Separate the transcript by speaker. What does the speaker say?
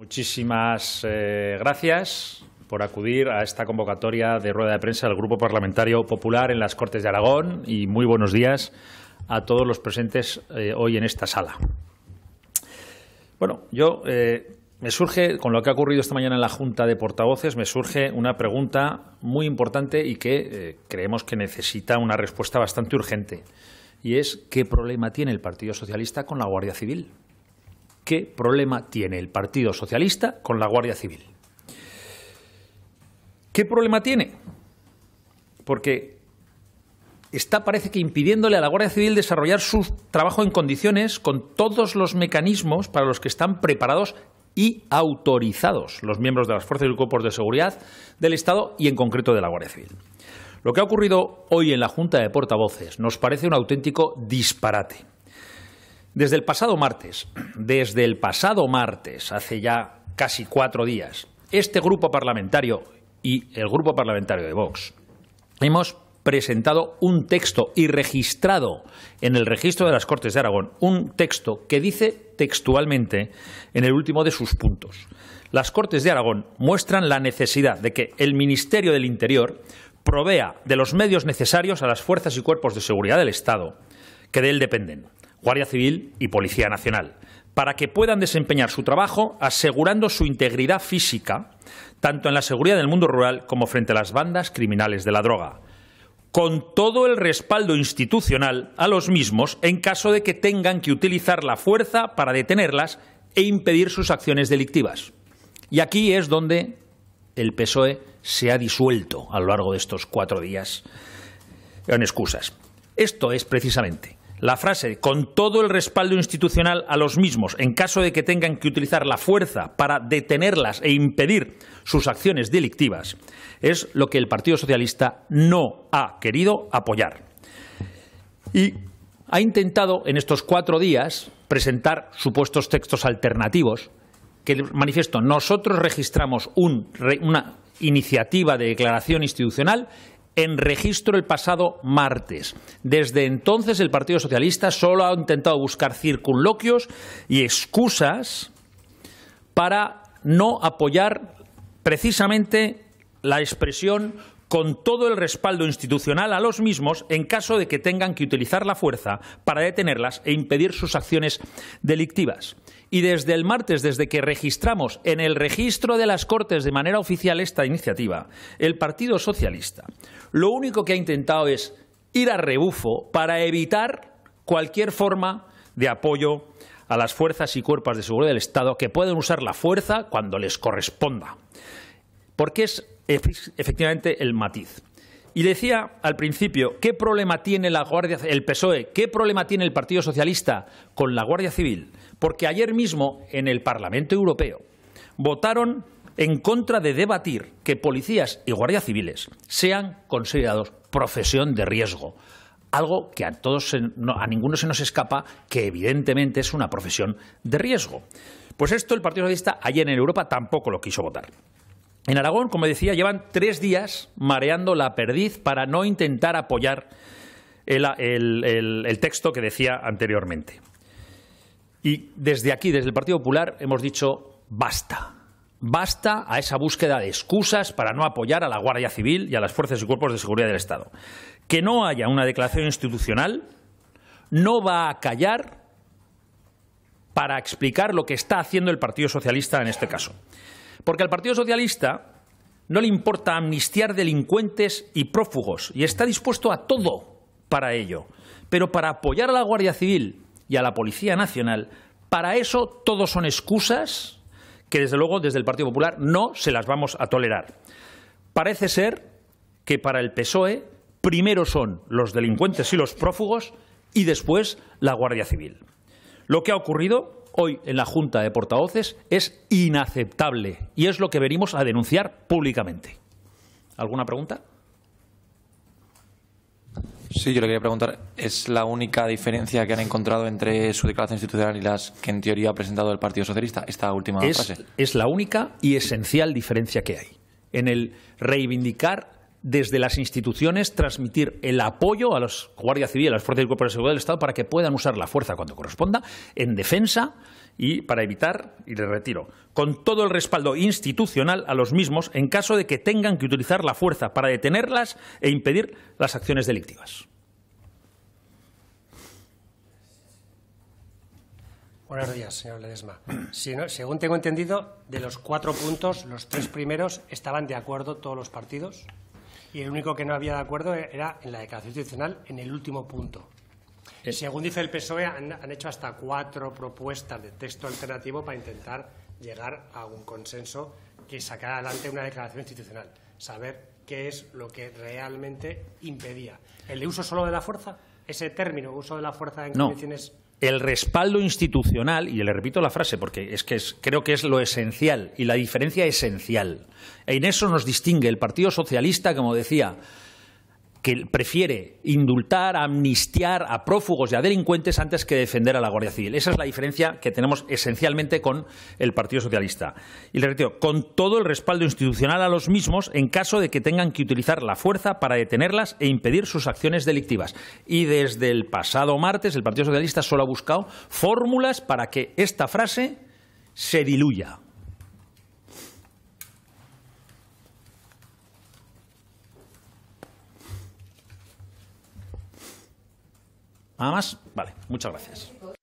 Speaker 1: Muchísimas eh, gracias por acudir a esta convocatoria de rueda de prensa del Grupo Parlamentario Popular en las Cortes de Aragón y muy buenos días a todos los presentes eh, hoy en esta sala. Bueno, yo eh, me surge, con lo que ha ocurrido esta mañana en la Junta de Portavoces, me surge una pregunta muy importante y que creemos que necesita una respuesta bastante urgente. Y es, ¿qué problema tiene el Partido Socialista con la Guardia Civil? qué problema tiene el Partido Socialista con la Guardia Civil. ¿Qué problema tiene? Porque está, parece que, impidiéndole a la Guardia Civil desarrollar su trabajo en condiciones con todos los mecanismos para los que están preparados y autorizados los miembros de las fuerzas y cuerpos de seguridad del Estado y, en concreto, de la Guardia Civil. Lo que ha ocurrido hoy en la Junta de Portavoces nos parece un auténtico disparate. Desde el pasado martes, desde el pasado martes, hace ya casi cuatro días, este grupo parlamentario y el grupo parlamentario de Vox hemos presentado un texto y registrado en el registro de las Cortes de Aragón un texto que dice textualmente en el último de sus puntos. Las Cortes de Aragón muestran la necesidad de que el Ministerio del Interior provea de los medios necesarios a las fuerzas y cuerpos de seguridad del Estado que de él dependen Guardia Civil y Policía Nacional, para que puedan desempeñar su trabajo asegurando su integridad física, tanto en la seguridad del mundo rural como frente a las bandas criminales de la droga, con todo el respaldo institucional a los mismos en caso de que tengan que utilizar la fuerza para detenerlas e impedir sus acciones delictivas. Y aquí es donde el PSOE se ha disuelto a lo largo de estos cuatro días en excusas. Esto es precisamente la frase con todo el respaldo institucional a los mismos en caso de que tengan que utilizar la fuerza para detenerlas e impedir sus acciones delictivas es lo que el Partido Socialista no ha querido apoyar. Y ha intentado en estos cuatro días presentar supuestos textos alternativos que manifiesto nosotros registramos una iniciativa de declaración institucional en registro el pasado martes. Desde entonces el Partido Socialista solo ha intentado buscar circunloquios y excusas para no apoyar precisamente la expresión con todo el respaldo institucional a los mismos en caso de que tengan que utilizar la fuerza para detenerlas e impedir sus acciones delictivas. Y desde el martes, desde que registramos en el registro de las Cortes de manera oficial esta iniciativa, el Partido Socialista lo único que ha intentado es ir a rebufo para evitar cualquier forma de apoyo a las fuerzas y cuerpos de seguridad del Estado que pueden usar la fuerza cuando les corresponda porque es efectivamente el matiz. Y decía al principio, ¿qué problema tiene la Guardia, el PSOE, qué problema tiene el Partido Socialista con la Guardia Civil? Porque ayer mismo en el Parlamento Europeo votaron en contra de debatir que policías y guardias civiles sean considerados profesión de riesgo. Algo que a, todos, a ninguno se nos escapa, que evidentemente es una profesión de riesgo. Pues esto el Partido Socialista ayer en Europa tampoco lo quiso votar. En Aragón, como decía, llevan tres días mareando la perdiz para no intentar apoyar el, texto que decía anteriormente. Y desde aquí, desde el Partido Popular, hemos dicho basta. Basta a esa búsqueda de excusas para no apoyar a la Guardia Civil y a las fuerzas y cuerpos de seguridad del Estado. Que no haya una declaración institucional no va a callar para explicar lo que está haciendo el Partido Socialista en este caso. Porque al Partido Socialista no le importa amnistiar delincuentes y prófugos y está dispuesto a todo para ello. Pero para apoyar a la Guardia Civil y a la Policía Nacional, para eso todos son excusas que desde luego desde el Partido Popular no se las vamos a tolerar. Parece ser que para el PSOE primero son los delincuentes y los prófugos y después la Guardia Civil. Lo que ha ocurrido hoy en la Junta de Portavoces es inaceptable y es lo que venimos a denunciar públicamente. ¿Alguna pregunta? Sí, yo le quería preguntar, ¿es la única diferencia que han encontrado entre su declaración institucional y las que en teoría ha presentado el Partido Socialista, esta última es, Es la única y esencial diferencia que hay en el reivindicar desde las instituciones transmitir el apoyo a los Guardia Civil, a las Fuerzas y Cuerpos de Seguridad del Estado para que puedan usar la fuerza cuando corresponda en defensa y para evitar, y le retiro, con todo el respaldo institucional a los mismos en caso de que tengan que utilizar la fuerza para detenerlas e impedir las acciones delictivas. Buenos días, señor Ledesma. según tengo entendido, de los cuatro puntos, los tres primeros estaban de acuerdo todos los partidos y el único que no había de acuerdo era en la declaración institucional en el último punto. Eh. Según dice el PSOE, han, hecho hasta cuatro propuestas de texto alternativo para intentar llegar a un consenso que sacara adelante una declaración institucional. Saber qué es lo que realmente impedía. ¿El uso solo de la fuerza? Ese término, uso de la fuerza en condiciones el respaldo institucional, y le repito la frase porque es que creo que es lo esencial y la diferencia esencial. En eso nos distingue el Partido Socialista, como decía que prefiere indultar, amnistiar a prófugos y a delincuentes antes que defender a la Guardia Civil. Esa es la diferencia que tenemos esencialmente con el Partido Socialista. Y le retiro, con todo el respaldo institucional a los mismos en caso de que tengan que utilizar la fuerza para detenerlas e impedir sus acciones delictivas. Y desde el pasado martes el Partido Socialista solo ha buscado fórmulas para que esta frase se diluya. Nada más, vale, muchas gracias.